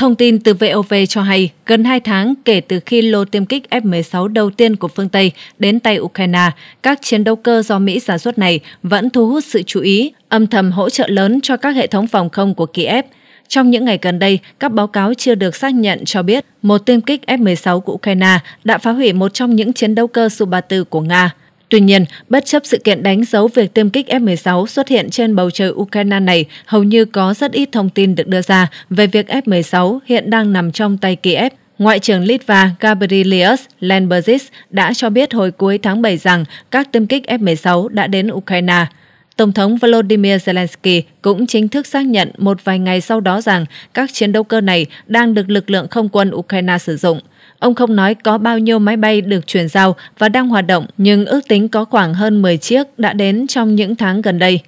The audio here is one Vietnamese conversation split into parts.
Thông tin từ VOV cho hay, gần 2 tháng kể từ khi lô tiêm kích F-16 đầu tiên của phương Tây đến tay Ukraine, các chiến đấu cơ do Mỹ sản xuất này vẫn thu hút sự chú ý, âm thầm hỗ trợ lớn cho các hệ thống phòng không của Kiev. Trong những ngày gần đây, các báo cáo chưa được xác nhận cho biết một tiêm kích F-16 của Ukraine đã phá hủy một trong những chiến đấu cơ Su-34 của Nga. Tuy nhiên, bất chấp sự kiện đánh dấu việc tiêm kích F-16 xuất hiện trên bầu trời Ukraine này, hầu như có rất ít thông tin được đưa ra về việc F-16 hiện đang nằm trong tay Kiev. Ngoại trưởng Litva Gabrielius Lenbergis đã cho biết hồi cuối tháng 7 rằng các tiêm kích F-16 đã đến Ukraine. Tổng thống Volodymyr Zelensky cũng chính thức xác nhận một vài ngày sau đó rằng các chiến đấu cơ này đang được lực lượng không quân Ukraine sử dụng. Ông không nói có bao nhiêu máy bay được chuyển giao và đang hoạt động, nhưng ước tính có khoảng hơn 10 chiếc đã đến trong những tháng gần đây.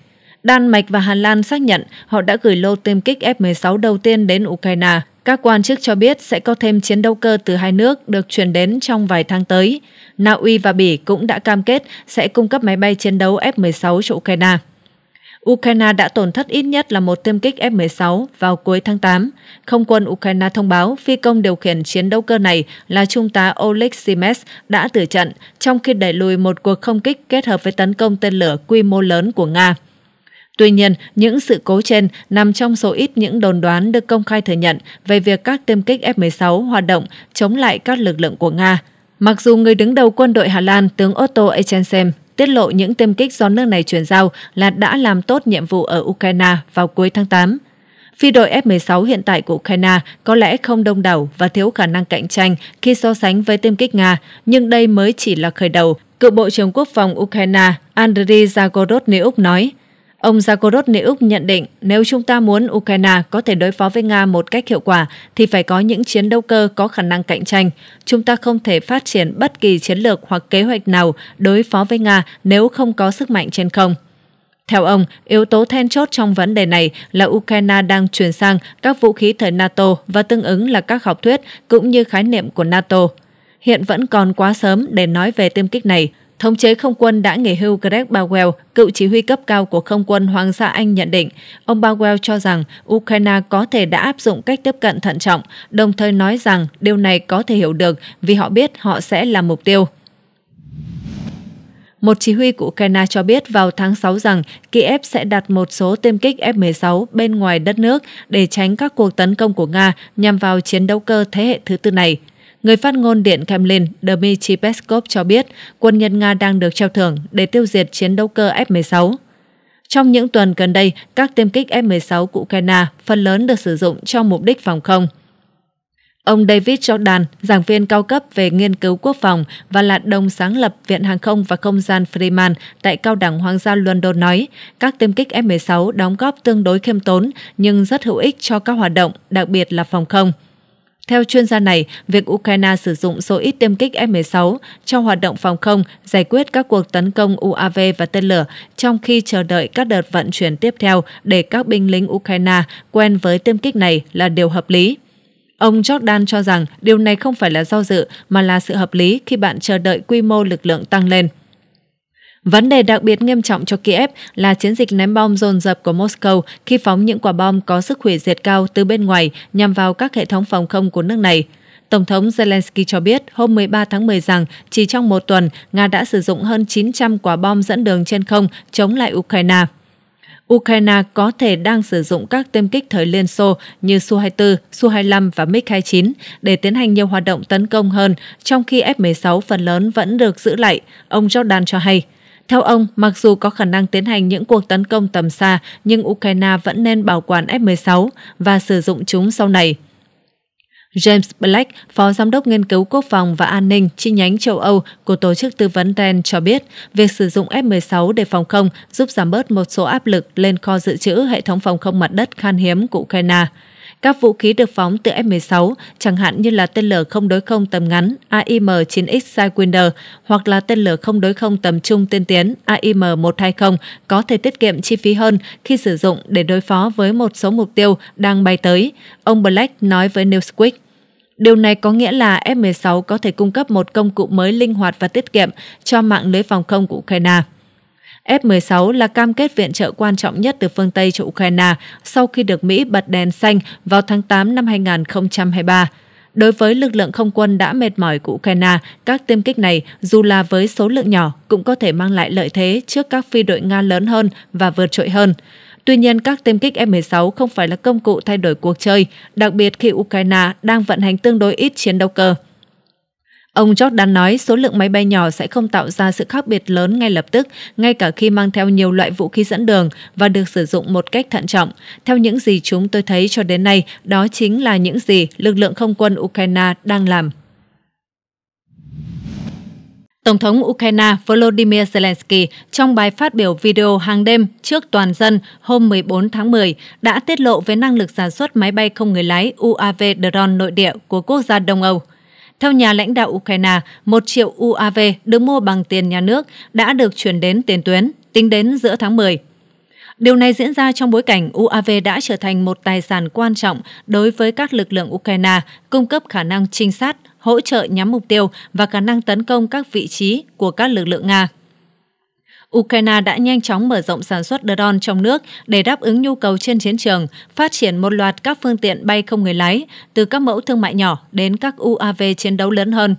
Đan Mạch và Hà Lan xác nhận họ đã gửi lô tiêm kích F-16 đầu tiên đến Ukraine. Các quan chức cho biết sẽ có thêm chiến đấu cơ từ hai nước được chuyển đến trong vài tháng tới. Na Uy và Bỉ cũng đã cam kết sẽ cung cấp máy bay chiến đấu F-16 cho Ukraine. Ukraine đã tổn thất ít nhất là một tiêm kích F-16 vào cuối tháng 8. Không quân Ukraine thông báo phi công điều khiển chiến đấu cơ này là Trung tá Oleg Simes đã tử trận, trong khi đẩy lùi một cuộc không kích kết hợp với tấn công tên lửa quy mô lớn của Nga. Tuy nhiên, những sự cố trên nằm trong số ít những đồn đoán được công khai thừa nhận về việc các tiêm kích F-16 hoạt động chống lại các lực lượng của Nga. Mặc dù người đứng đầu quân đội Hà Lan, tướng Otto Eichensem, tiết lộ những tiêm kích do nước này chuyển giao là đã làm tốt nhiệm vụ ở Ukraine vào cuối tháng 8. Phi đội F-16 hiện tại của Ukraine có lẽ không đông đảo và thiếu khả năng cạnh tranh khi so sánh với tiêm kích Nga, nhưng đây mới chỉ là khởi đầu, cựu Bộ trưởng Quốc phòng Ukraine Andriy Zagorodniuk nói. Ông Zagorod Neuk nhận định nếu chúng ta muốn Ukraine có thể đối phó với Nga một cách hiệu quả thì phải có những chiến đấu cơ có khả năng cạnh tranh. Chúng ta không thể phát triển bất kỳ chiến lược hoặc kế hoạch nào đối phó với Nga nếu không có sức mạnh trên không. Theo ông, yếu tố then chốt trong vấn đề này là Ukraine đang chuyển sang các vũ khí thời NATO và tương ứng là các học thuyết cũng như khái niệm của NATO. Hiện vẫn còn quá sớm để nói về tiêm kích này. Thống chế không quân đã nghỉ hưu Greg Bowell, cựu chỉ huy cấp cao của không quân Hoàng gia Anh nhận định, ông Bowell cho rằng Ukraine có thể đã áp dụng cách tiếp cận thận trọng, đồng thời nói rằng điều này có thể hiểu được vì họ biết họ sẽ là mục tiêu. Một chỉ huy của Ukraine cho biết vào tháng 6 rằng Kiev sẽ đặt một số tiêm kích F-16 bên ngoài đất nước để tránh các cuộc tấn công của Nga nhằm vào chiến đấu cơ thế hệ thứ tư này – Người phát ngôn Điện Kremlin Dmitry Peskov cho biết quân nhân Nga đang được treo thưởng để tiêu diệt chiến đấu cơ F-16. Trong những tuần gần đây, các tiêm kích F-16 của Ukraine phần lớn được sử dụng cho mục đích phòng không. Ông David Jordan, giảng viên cao cấp về nghiên cứu quốc phòng và là đồng sáng lập Viện Hàng không và Không gian Freeman tại Cao đẳng Hoàng gia London nói, các tiêm kích F-16 đóng góp tương đối khiêm tốn nhưng rất hữu ích cho các hoạt động, đặc biệt là phòng không. Theo chuyên gia này, việc Ukraine sử dụng số ít tiêm kích F-16 trong hoạt động phòng không giải quyết các cuộc tấn công UAV và tên lửa trong khi chờ đợi các đợt vận chuyển tiếp theo để các binh lính Ukraine quen với tiêm kích này là điều hợp lý. Ông Jordan cho rằng điều này không phải là do dự mà là sự hợp lý khi bạn chờ đợi quy mô lực lượng tăng lên. Vấn đề đặc biệt nghiêm trọng cho Kiev là chiến dịch ném bom dồn dập của Moscow khi phóng những quả bom có sức hủy diệt cao từ bên ngoài nhằm vào các hệ thống phòng không của nước này. Tổng thống Zelensky cho biết hôm 13 tháng 10 rằng chỉ trong một tuần, Nga đã sử dụng hơn 900 quả bom dẫn đường trên không chống lại Ukraine. Ukraine có thể đang sử dụng các tiêm kích thời Liên Xô như Su-24, Su-25 và MiG-29 để tiến hành nhiều hoạt động tấn công hơn, trong khi F-16 phần lớn vẫn được giữ lại, ông Jordan cho hay. Theo ông, mặc dù có khả năng tiến hành những cuộc tấn công tầm xa, nhưng Ukraine vẫn nên bảo quản F-16 và sử dụng chúng sau này. James Black, Phó Giám đốc Nghiên cứu Quốc phòng và An ninh chi nhánh châu Âu của Tổ chức Tư vấn TEN cho biết, việc sử dụng F-16 để phòng không giúp giảm bớt một số áp lực lên kho dự trữ hệ thống phòng không mặt đất khan hiếm của Ukraine. Các vũ khí được phóng từ F-16, chẳng hạn như là tên lửa không đối không tầm ngắn AIM-9X Sidewinder hoặc là tên lửa không đối không tầm trung tiên tiến AIM-120 có thể tiết kiệm chi phí hơn khi sử dụng để đối phó với một số mục tiêu đang bay tới, ông Black nói với Newsweek. Điều này có nghĩa là F-16 có thể cung cấp một công cụ mới linh hoạt và tiết kiệm cho mạng lưới phòng không của Ukraine. F-16 là cam kết viện trợ quan trọng nhất từ phương Tây cho Ukraine sau khi được Mỹ bật đèn xanh vào tháng 8 năm 2023. Đối với lực lượng không quân đã mệt mỏi của Ukraine, các tiêm kích này, dù là với số lượng nhỏ, cũng có thể mang lại lợi thế trước các phi đội Nga lớn hơn và vượt trội hơn. Tuy nhiên, các tiêm kích F-16 không phải là công cụ thay đổi cuộc chơi, đặc biệt khi Ukraine đang vận hành tương đối ít chiến đấu cơ. Ông Jordan nói số lượng máy bay nhỏ sẽ không tạo ra sự khác biệt lớn ngay lập tức, ngay cả khi mang theo nhiều loại vũ khí dẫn đường và được sử dụng một cách thận trọng. Theo những gì chúng tôi thấy cho đến nay, đó chính là những gì lực lượng không quân Ukraine đang làm. Tổng thống Ukraine Volodymyr Zelensky trong bài phát biểu video hàng đêm trước toàn dân hôm 14 tháng 10 đã tiết lộ về năng lực sản xuất máy bay không người lái UAV drone nội địa của quốc gia Đông Âu. Theo nhà lãnh đạo Ukraine, 1 triệu UAV được mua bằng tiền nhà nước đã được chuyển đến tiền tuyến, tính đến giữa tháng 10. Điều này diễn ra trong bối cảnh UAV đã trở thành một tài sản quan trọng đối với các lực lượng Ukraine, cung cấp khả năng trinh sát, hỗ trợ nhắm mục tiêu và khả năng tấn công các vị trí của các lực lượng Nga. Ukraine đã nhanh chóng mở rộng sản xuất drone trong nước để đáp ứng nhu cầu trên chiến trường, phát triển một loạt các phương tiện bay không người lái, từ các mẫu thương mại nhỏ đến các UAV chiến đấu lớn hơn.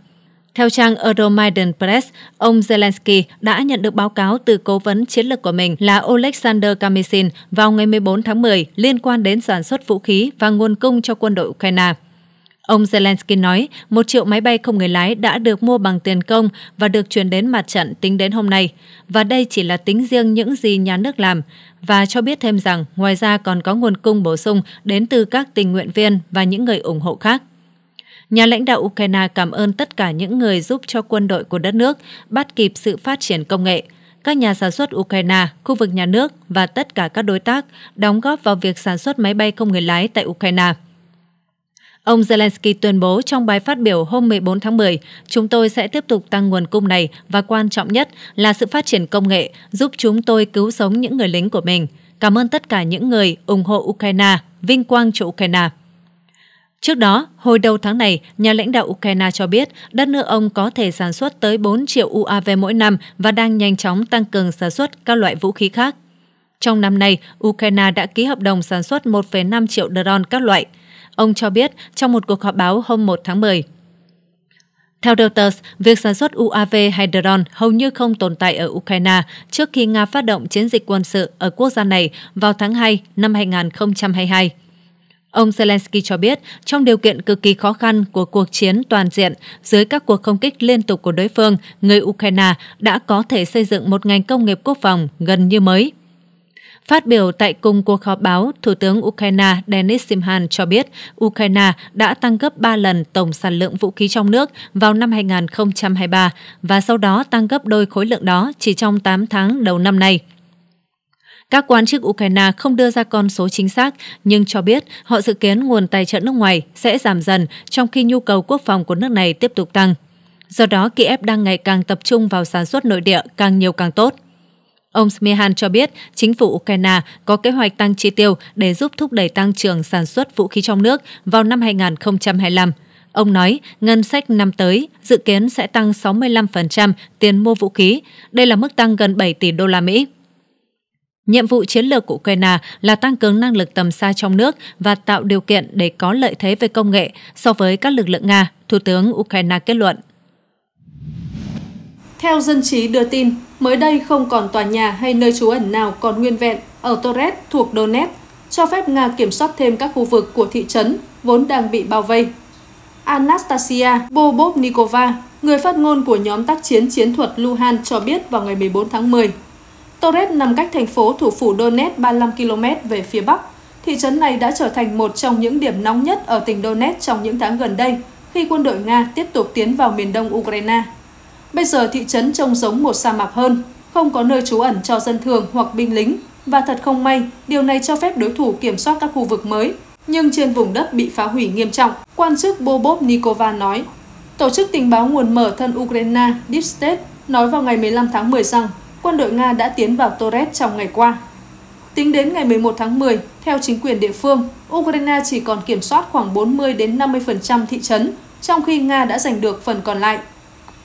Theo trang Euromaidan Press, ông Zelensky đã nhận được báo cáo từ cố vấn chiến lược của mình là Oleksandr Kamishin vào ngày 14 tháng 10 liên quan đến sản xuất vũ khí và nguồn cung cho quân đội Ukraine. Ông Zelensky nói một triệu máy bay không người lái đã được mua bằng tiền công và được chuyển đến mặt trận tính đến hôm nay. Và đây chỉ là tính riêng những gì nhà nước làm. Và cho biết thêm rằng ngoài ra còn có nguồn cung bổ sung đến từ các tình nguyện viên và những người ủng hộ khác. Nhà lãnh đạo Ukraine cảm ơn tất cả những người giúp cho quân đội của đất nước bắt kịp sự phát triển công nghệ các nhà sản xuất Ukraine, khu vực nhà nước và tất cả các đối tác đóng góp vào việc sản xuất máy bay không người lái tại Ukraine. Ông Zelensky tuyên bố trong bài phát biểu hôm 14 tháng 10, chúng tôi sẽ tiếp tục tăng nguồn cung này và quan trọng nhất là sự phát triển công nghệ giúp chúng tôi cứu sống những người lính của mình. Cảm ơn tất cả những người ủng hộ Ukraine, vinh quang cho Ukraine. Trước đó, hồi đầu tháng này, nhà lãnh đạo Ukraine cho biết đất nước ông có thể sản xuất tới 4 triệu UAV mỗi năm và đang nhanh chóng tăng cường sản xuất các loại vũ khí khác. Trong năm nay, Ukraine đã ký hợp đồng sản xuất 1,5 triệu drone các loại – Ông cho biết trong một cuộc họp báo hôm 1 tháng 10. Theo Reuters, việc sản xuất UAV hay drone hầu như không tồn tại ở Ukraine trước khi Nga phát động chiến dịch quân sự ở quốc gia này vào tháng 2 năm 2022. Ông Zelensky cho biết, trong điều kiện cực kỳ khó khăn của cuộc chiến toàn diện, dưới các cuộc không kích liên tục của đối phương, người Ukraine đã có thể xây dựng một ngành công nghiệp quốc phòng gần như mới Phát biểu tại cùng cuộc họp báo, Thủ tướng Ukraine Denis Simhan cho biết Ukraine đã tăng gấp 3 lần tổng sản lượng vũ khí trong nước vào năm 2023 và sau đó tăng gấp đôi khối lượng đó chỉ trong 8 tháng đầu năm nay. Các quan chức Ukraine không đưa ra con số chính xác, nhưng cho biết họ dự kiến nguồn tài trợ nước ngoài sẽ giảm dần trong khi nhu cầu quốc phòng của nước này tiếp tục tăng. Do đó, Kiev đang ngày càng tập trung vào sản xuất nội địa càng nhiều càng tốt. Ông Smihan cho biết chính phủ Ukraine có kế hoạch tăng chi tiêu để giúp thúc đẩy tăng trưởng sản xuất vũ khí trong nước vào năm 2025. Ông nói ngân sách năm tới dự kiến sẽ tăng 65% tiền mua vũ khí. Đây là mức tăng gần 7 tỷ đô la Mỹ. Nhiệm vụ chiến lược của Ukraine là tăng cường năng lực tầm xa trong nước và tạo điều kiện để có lợi thế về công nghệ so với các lực lượng Nga, Thủ tướng Ukraine kết luận. Theo dân trí đưa tin, mới đây không còn tòa nhà hay nơi trú ẩn nào còn nguyên vẹn ở Torres thuộc Donetsk, cho phép Nga kiểm soát thêm các khu vực của thị trấn vốn đang bị bao vây. Anastasia Bobovnikova, người phát ngôn của nhóm tác chiến chiến thuật Luhan cho biết vào ngày 14 tháng 10. Torres nằm cách thành phố thủ phủ Donetsk 35 km về phía bắc. Thị trấn này đã trở thành một trong những điểm nóng nhất ở tỉnh Donetsk trong những tháng gần đây, khi quân đội Nga tiếp tục tiến vào miền đông Ukraine. Bây giờ thị trấn trông giống một sa mạc hơn, không có nơi trú ẩn cho dân thường hoặc binh lính. Và thật không may, điều này cho phép đối thủ kiểm soát các khu vực mới. Nhưng trên vùng đất bị phá hủy nghiêm trọng, quan chức Bobov Nikova nói. Tổ chức tình báo nguồn mở thân Ukraine Deep State nói vào ngày 15 tháng 10 rằng quân đội Nga đã tiến vào Torres trong ngày qua. Tính đến ngày 11 tháng 10, theo chính quyền địa phương, Ukraine chỉ còn kiểm soát khoảng 40 đến 50% thị trấn, trong khi Nga đã giành được phần còn lại.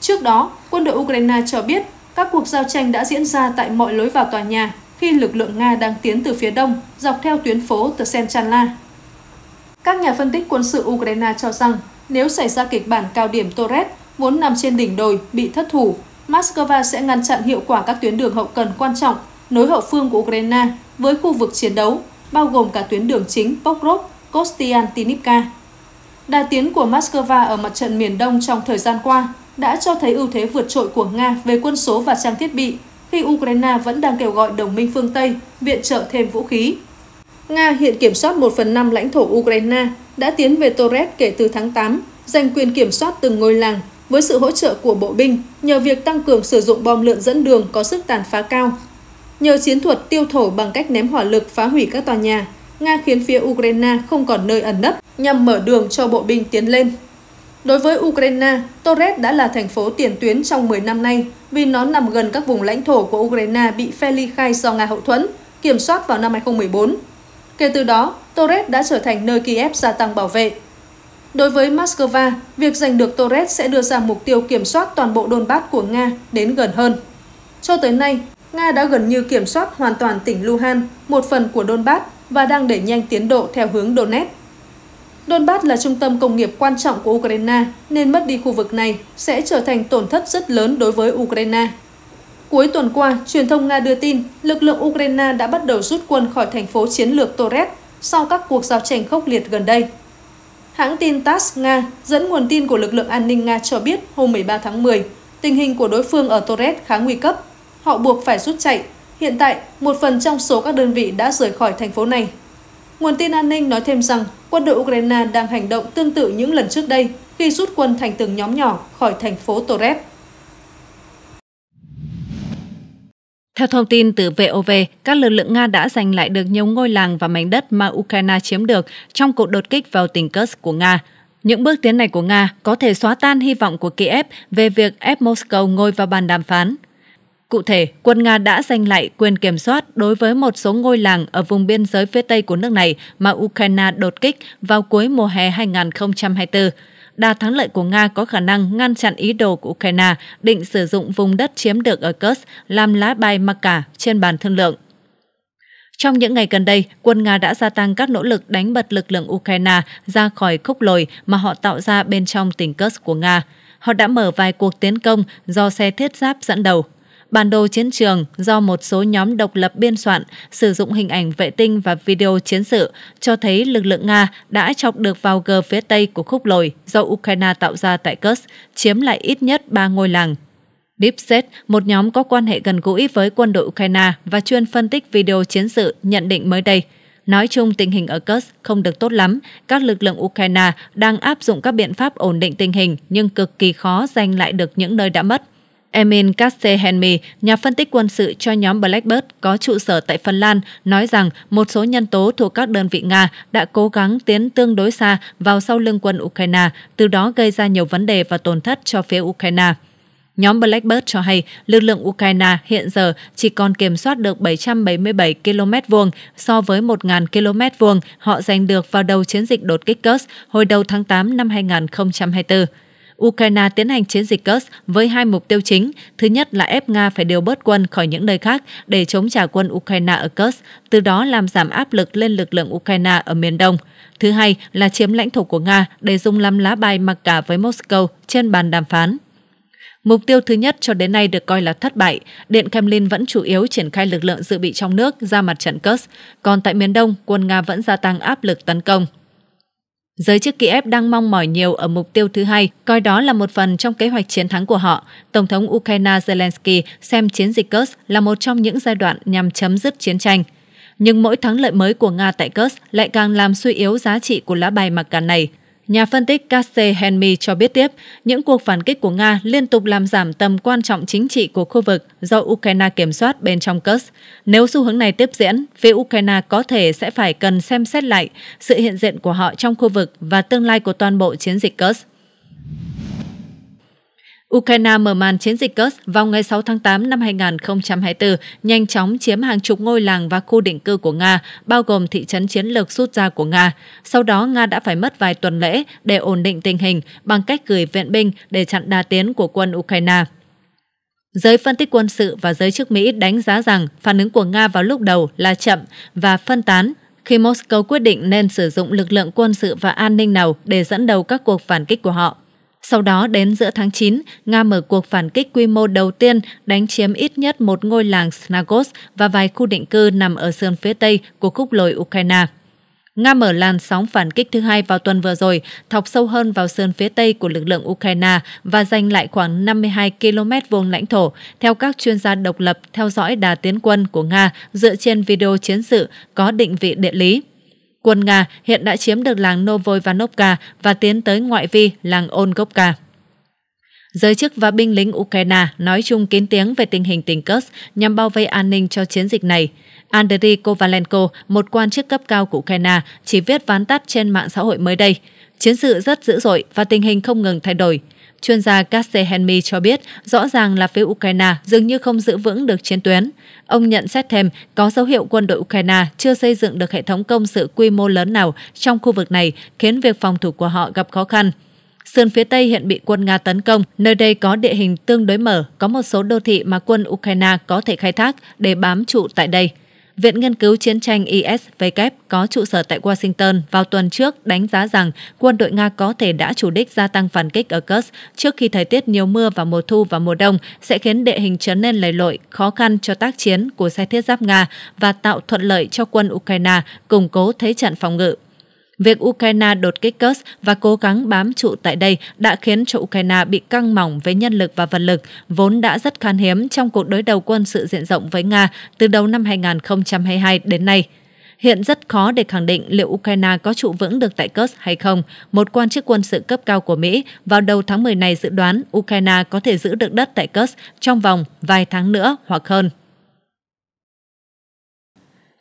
Trước đó, quân đội Ukraine cho biết các cuộc giao tranh đã diễn ra tại mọi lối vào tòa nhà khi lực lượng Nga đang tiến từ phía đông dọc theo tuyến phố Tsenchanla. Các nhà phân tích quân sự Ukraine cho rằng nếu xảy ra kịch bản cao điểm Torres vốn nằm trên đỉnh đồi bị thất thủ, Moscow sẽ ngăn chặn hiệu quả các tuyến đường hậu cần quan trọng nối hậu phương của Ukraine với khu vực chiến đấu, bao gồm cả tuyến đường chính Pokrov, Kostiantinivka. Đà tiến của Moscow ở mặt trận miền đông trong thời gian qua đã cho thấy ưu thế vượt trội của Nga về quân số và trang thiết bị, khi Ukraine vẫn đang kêu gọi đồng minh phương Tây viện trợ thêm vũ khí. Nga hiện kiểm soát 1 phần 5 lãnh thổ Ukraine, đã tiến về Torres kể từ tháng 8, giành quyền kiểm soát từng ngôi làng với sự hỗ trợ của bộ binh nhờ việc tăng cường sử dụng bom lượn dẫn đường có sức tàn phá cao. Nhờ chiến thuật tiêu thổ bằng cách ném hỏa lực phá hủy các tòa nhà, Nga khiến phía Ukraine không còn nơi ẩn nấp nhằm mở đường cho bộ binh tiến lên. Đối với Ukraine, Torres đã là thành phố tiền tuyến trong 10 năm nay vì nó nằm gần các vùng lãnh thổ của Ukraine bị phe ly khai do Nga hậu thuẫn, kiểm soát vào năm 2014. Kể từ đó, Torres đã trở thành nơi Kiev gia tăng bảo vệ. Đối với Moscow, việc giành được Torres sẽ đưa ra mục tiêu kiểm soát toàn bộ Donbass của Nga đến gần hơn. Cho tới nay, Nga đã gần như kiểm soát hoàn toàn tỉnh Luhan, một phần của Donbass và đang đẩy nhanh tiến độ theo hướng Donetsk. Donbass là trung tâm công nghiệp quan trọng của Ukraine, nên mất đi khu vực này sẽ trở thành tổn thất rất lớn đối với Ukraine. Cuối tuần qua, truyền thông Nga đưa tin lực lượng Ukraine đã bắt đầu rút quân khỏi thành phố chiến lược Torres sau các cuộc giao tranh khốc liệt gần đây. Hãng tin TASS Nga dẫn nguồn tin của lực lượng an ninh Nga cho biết hôm 13 tháng 10, tình hình của đối phương ở Torres khá nguy cấp. Họ buộc phải rút chạy. Hiện tại, một phần trong số các đơn vị đã rời khỏi thành phố này Nguồn tin an ninh nói thêm rằng quân đội Ukraine đang hành động tương tự những lần trước đây khi rút quân thành từng nhóm nhỏ khỏi thành phố Torres. Theo thông tin từ VOV, các lực lượng Nga đã giành lại được nhiều ngôi làng và mảnh đất mà Ukraine chiếm được trong cuộc đột kích vào tỉnh Kursk của Nga. Những bước tiến này của Nga có thể xóa tan hy vọng của Kiev về việc ép Moscow ngồi vào bàn đàm phán. Cụ thể, quân Nga đã giành lại quyền kiểm soát đối với một số ngôi làng ở vùng biên giới phía Tây của nước này mà Ukraine đột kích vào cuối mùa hè 2024. Đà thắng lợi của Nga có khả năng ngăn chặn ý đồ của Ukraine định sử dụng vùng đất chiếm được ở Kursk làm lá bài mặc cả trên bàn thương lượng. Trong những ngày gần đây, quân Nga đã gia tăng các nỗ lực đánh bật lực lượng Ukraine ra khỏi khúc lồi mà họ tạo ra bên trong tỉnh Kursk của Nga. Họ đã mở vài cuộc tiến công do xe thiết giáp dẫn đầu bản đồ chiến trường do một số nhóm độc lập biên soạn sử dụng hình ảnh vệ tinh và video chiến sự cho thấy lực lượng Nga đã chọc được vào gờ phía tây của khúc lồi do Ukraine tạo ra tại Kursk, chiếm lại ít nhất 3 ngôi làng. DeepSet, một nhóm có quan hệ gần gũi với quân đội Ukraine và chuyên phân tích video chiến sự, nhận định mới đây – Nói chung tình hình ở Kursk không được tốt lắm, các lực lượng Ukraine đang áp dụng các biện pháp ổn định tình hình nhưng cực kỳ khó giành lại được những nơi đã mất. Emin Kastehenmi, nhà phân tích quân sự cho nhóm Blackbird có trụ sở tại Phần Lan, nói rằng một số nhân tố thuộc các đơn vị Nga đã cố gắng tiến tương đối xa vào sau lưng quân Ukraine, từ đó gây ra nhiều vấn đề và tổn thất cho phía Ukraine. Nhóm Blackbird cho hay lực lượng Ukraine hiện giờ chỉ còn kiểm soát được 777 km vuông so với 1.000 km vuông họ giành được vào đầu chiến dịch đột kích Kursk hồi đầu tháng 8 năm 2024. Ukraine tiến hành chiến dịch Kursk với hai mục tiêu chính. Thứ nhất là ép Nga phải điều bớt quân khỏi những nơi khác để chống trả quân Ukraine ở Kursk, từ đó làm giảm áp lực lên lực lượng Ukraine ở miền Đông. Thứ hai là chiếm lãnh thổ của Nga để dùng làm lá bài mặc cả với Moscow trên bàn đàm phán. Mục tiêu thứ nhất cho đến nay được coi là thất bại. Điện Kremlin vẫn chủ yếu triển khai lực lượng dự bị trong nước ra mặt trận Kursk, còn tại miền Đông, quân Nga vẫn gia tăng áp lực tấn công. Giới chức Kiev đang mong mỏi nhiều ở mục tiêu thứ hai, coi đó là một phần trong kế hoạch chiến thắng của họ. Tổng thống Ukraine Zelensky xem chiến dịch Kursk là một trong những giai đoạn nhằm chấm dứt chiến tranh. Nhưng mỗi thắng lợi mới của Nga tại Kursk lại càng làm suy yếu giá trị của lá bài mặc cả này. Nhà phân tích Kasse Henmi cho biết tiếp, những cuộc phản kích của Nga liên tục làm giảm tầm quan trọng chính trị của khu vực do Ukraine kiểm soát bên trong Kursk. Nếu xu hướng này tiếp diễn, phía Ukraine có thể sẽ phải cần xem xét lại sự hiện diện của họ trong khu vực và tương lai của toàn bộ chiến dịch Kursk. Ukraine mở màn chiến dịch Kursk vào ngày 6 tháng 8 năm 2024, nhanh chóng chiếm hàng chục ngôi làng và khu định cư của Nga, bao gồm thị trấn chiến lược rút ra của Nga. Sau đó, Nga đã phải mất vài tuần lễ để ổn định tình hình bằng cách gửi viện binh để chặn đà tiến của quân Ukraine. Giới phân tích quân sự và giới chức Mỹ đánh giá rằng phản ứng của Nga vào lúc đầu là chậm và phân tán khi Moscow quyết định nên sử dụng lực lượng quân sự và an ninh nào để dẫn đầu các cuộc phản kích của họ. Sau đó đến giữa tháng 9, Nga mở cuộc phản kích quy mô đầu tiên đánh chiếm ít nhất một ngôi làng Snagos và vài khu định cư nằm ở sườn phía tây của khúc lồi Ukraine. Nga mở làn sóng phản kích thứ hai vào tuần vừa rồi, thọc sâu hơn vào sườn phía tây của lực lượng Ukraine và giành lại khoảng 52 km vuông lãnh thổ, theo các chuyên gia độc lập theo dõi đà tiến quân của Nga dựa trên video chiến sự có định vị địa lý quân Nga hiện đã chiếm được làng Novoivanovka và tiến tới ngoại vi làng Olgovka. Giới chức và binh lính Ukraine nói chung kín tiếng về tình hình tỉnh Kursk nhằm bao vây an ninh cho chiến dịch này. Andriy Kovalenko, một quan chức cấp cao của Ukraine, chỉ viết ván tắt trên mạng xã hội mới đây. Chiến sự rất dữ dội và tình hình không ngừng thay đổi. Chuyên gia Kastehenmi cho biết rõ ràng là phía Ukraine dường như không giữ vững được chiến tuyến. Ông nhận xét thêm có dấu hiệu quân đội Ukraine chưa xây dựng được hệ thống công sự quy mô lớn nào trong khu vực này khiến việc phòng thủ của họ gặp khó khăn. Sườn phía Tây hiện bị quân Nga tấn công, nơi đây có địa hình tương đối mở, có một số đô thị mà quân Ukraine có thể khai thác để bám trụ tại đây. Viện Nghiên cứu Chiến tranh ISW có trụ sở tại Washington vào tuần trước đánh giá rằng quân đội Nga có thể đã chủ đích gia tăng phản kích ở Kursk trước khi thời tiết nhiều mưa vào mùa thu và mùa đông sẽ khiến địa hình trở nên lầy lội, khó khăn cho tác chiến của xe thiết giáp Nga và tạo thuận lợi cho quân Ukraine củng cố thế trận phòng ngự. Việc Ukraine đột kích Kursk và cố gắng bám trụ tại đây đã khiến cho Ukraine bị căng mỏng về nhân lực và vật lực, vốn đã rất khan hiếm trong cuộc đối đầu quân sự diện rộng với Nga từ đầu năm 2022 đến nay hiện rất khó để khẳng định liệu Ukraine có trụ vững được tại Kursk hay không. Một quan chức quân sự cấp cao của Mỹ vào đầu tháng 10 này dự đoán Ukraine có thể giữ được đất tại Kursk trong vòng vài tháng nữa hoặc hơn.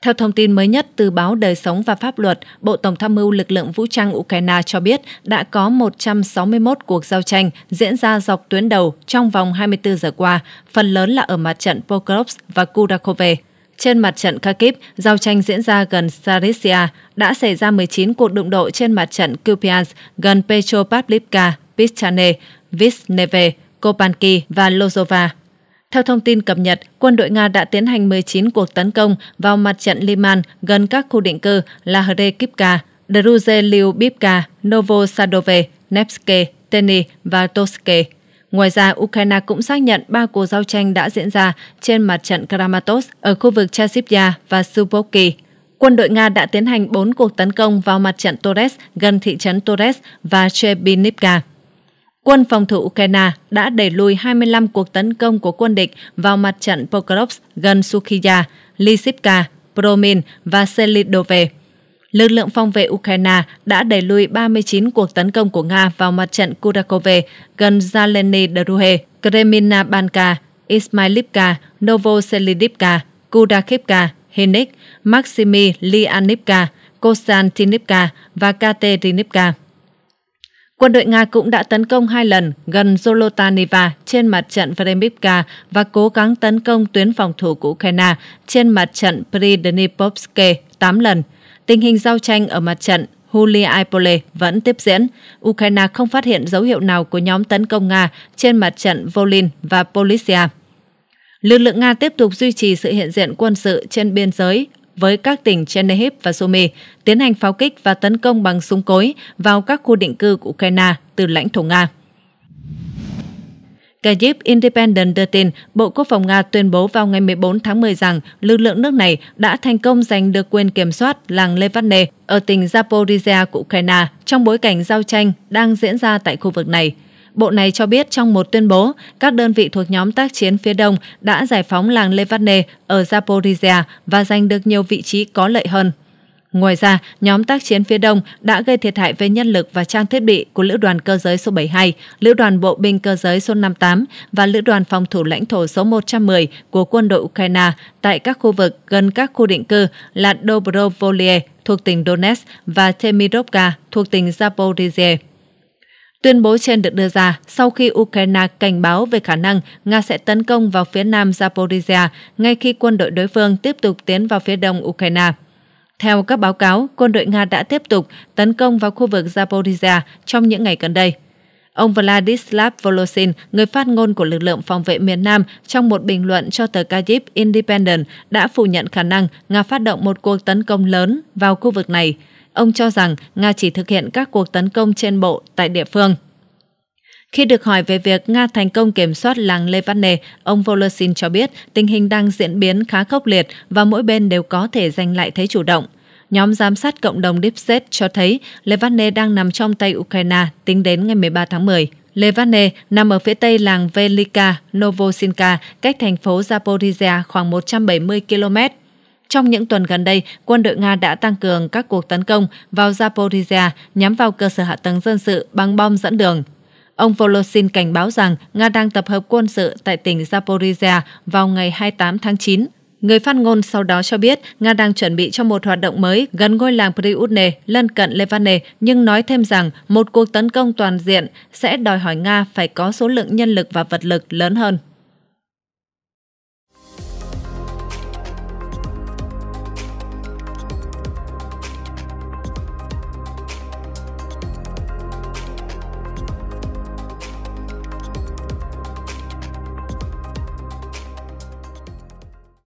Theo thông tin mới nhất từ báo Đời sống và Pháp luật, Bộ Tổng tham mưu lực lượng vũ trang Ukraine cho biết đã có 161 cuộc giao tranh diễn ra dọc tuyến đầu trong vòng 24 giờ qua, phần lớn là ở mặt trận Pokrovsk và Kudakove. Trên mặt trận Kharkiv, giao tranh diễn ra gần Sarisia, đã xảy ra 19 cuộc đụng độ trên mặt trận Kupiansk gần Petropavlivka, Pichane, Visneve, Kopanki và Lozova. Theo thông tin cập nhật, quân đội Nga đã tiến hành 19 cuộc tấn công vào mặt trận Liman gần các khu định cư là Hrekivka, Druzhelyubivka, Novosadove, Nevsky, Teny và Toske. Ngoài ra, Ukraine cũng xác nhận ba cuộc giao tranh đã diễn ra trên mặt trận Kramatorsk ở khu vực Chasivya và Suboki. Quân đội Nga đã tiến hành 4 cuộc tấn công vào mặt trận Torres gần thị trấn Torres và Chebinivka quân phòng thủ Ukraine đã đẩy lùi 25 cuộc tấn công của quân địch vào mặt trận Pokrovsk gần Sukhia, Lisivka, Promin và Selidove. Lực lượng phòng vệ Ukraine đã đẩy lùi 39 cuộc tấn công của Nga vào mặt trận Kurakove gần Zaleny Druhe, Kremina Banka, Ismailivka, Novoselidivka, Kudakivka, Hinik, Maximi Lianivka, Konstantinivka và Katerinivka. Quân đội Nga cũng đã tấn công hai lần gần Zolotaneva trên mặt trận Vremivka và cố gắng tấn công tuyến phòng thủ của Ukraine trên mặt trận Pridnipovske 8 lần. Tình hình giao tranh ở mặt trận Huliaipole vẫn tiếp diễn. Ukraine không phát hiện dấu hiệu nào của nhóm tấn công Nga trên mặt trận Volin và Polisia. Lực lượng Nga tiếp tục duy trì sự hiện diện quân sự trên biên giới với các tỉnh Chernihiv và Sumy tiến hành pháo kích và tấn công bằng súng cối vào các khu định cư của Ukraine từ lãnh thổ Nga. Kyiv Independent đưa tin, Bộ Quốc phòng Nga tuyên bố vào ngày 14 tháng 10 rằng lực lượng nước này đã thành công giành được quyền kiểm soát làng Levatne ở tỉnh Zaporizhia của Ukraine trong bối cảnh giao tranh đang diễn ra tại khu vực này. Bộ này cho biết trong một tuyên bố, các đơn vị thuộc nhóm tác chiến phía đông đã giải phóng làng Levane ở Zaporizhia và giành được nhiều vị trí có lợi hơn. Ngoài ra, nhóm tác chiến phía đông đã gây thiệt hại về nhân lực và trang thiết bị của Lữ đoàn cơ giới số 72, Lữ đoàn bộ binh cơ giới số 58 và Lữ đoàn phòng thủ lãnh thổ số 110 của quân đội Ukraine tại các khu vực gần các khu định cư là Dobrovolye thuộc tỉnh Donetsk và Temirovka thuộc tỉnh Zaporizhia. Tuyên bố trên được đưa ra sau khi Ukraine cảnh báo về khả năng Nga sẽ tấn công vào phía nam Zaporizhia ngay khi quân đội đối phương tiếp tục tiến vào phía đông Ukraine. Theo các báo cáo, quân đội Nga đã tiếp tục tấn công vào khu vực Zaporizhia trong những ngày gần đây. Ông Vladislav Volosin, người phát ngôn của lực lượng phòng vệ miền Nam, trong một bình luận cho tờ Kyiv Independent đã phủ nhận khả năng Nga phát động một cuộc tấn công lớn vào khu vực này – Ông cho rằng Nga chỉ thực hiện các cuộc tấn công trên bộ tại địa phương. Khi được hỏi về việc Nga thành công kiểm soát làng Levatne, ông volosin cho biết tình hình đang diễn biến khá khốc liệt và mỗi bên đều có thể giành lại thế chủ động. Nhóm giám sát cộng đồng DeepSet cho thấy Levatne đang nằm trong tay Ukraine tính đến ngày 13 tháng 10. Levatne nằm ở phía tây làng Velika Novosinka, cách thành phố Zaporizhia khoảng 170 km. Trong những tuần gần đây, quân đội Nga đã tăng cường các cuộc tấn công vào Zaporizhia nhắm vào cơ sở hạ tầng dân sự bằng bom dẫn đường. Ông Volosin cảnh báo rằng Nga đang tập hợp quân sự tại tỉnh Zaporizhia vào ngày 28 tháng 9. Người phát ngôn sau đó cho biết Nga đang chuẩn bị cho một hoạt động mới gần ngôi làng Priutne, lân cận Levane, nhưng nói thêm rằng một cuộc tấn công toàn diện sẽ đòi hỏi Nga phải có số lượng nhân lực và vật lực lớn hơn.